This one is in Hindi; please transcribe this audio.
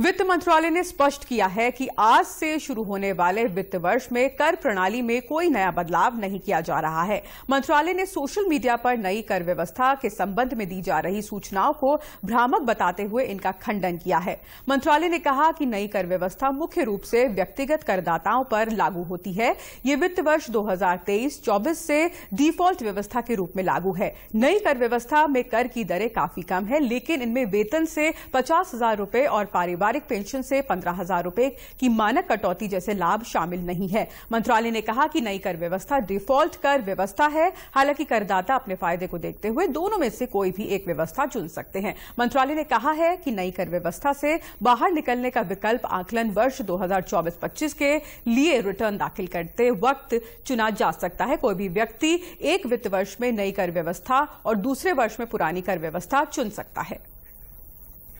वित्त मंत्रालय ने स्पष्ट किया है कि आज से शुरू होने वाले वित्त वर्ष में कर प्रणाली में कोई नया बदलाव नहीं किया जा रहा है मंत्रालय ने सोशल मीडिया पर नई कर व्यवस्था के संबंध में दी जा रही सूचनाओं को भ्रामक बताते हुए इनका खंडन किया है मंत्रालय ने कहा कि नई कर व्यवस्था मुख्य रूप से व्यक्तिगत करदाताओं पर लागू होती है ये वित्त वर्ष दो हजार से डिफॉल्ट व्यवस्था के रूप में लागू है नई कर व्यवस्था में कर की दरें काफी कम है लेकिन इनमें वेतन से पचास हजार और पारिवार पारिवारिक पेंशन से पंद्रह हजार रूपये की मानक कटौती जैसे लाभ शामिल नहीं है मंत्रालय ने कहा कि नई कर व्यवस्था डिफॉल्ट कर व्यवस्था है हालांकि करदाता अपने फायदे को देखते हुए दोनों में से कोई भी एक व्यवस्था चुन सकते हैं मंत्रालय ने कहा है कि नई कर व्यवस्था से बाहर निकलने का विकल्प आकलन वर्ष दो हजार के लिए रिटर्न दाखिल करते वक्त चुना जा सकता है कोई भी व्यक्ति एक वित्त वर्ष में नई कर व्यवस्था और दूसरे वर्ष में पुरानी कर व्यवस्था चुन सकता है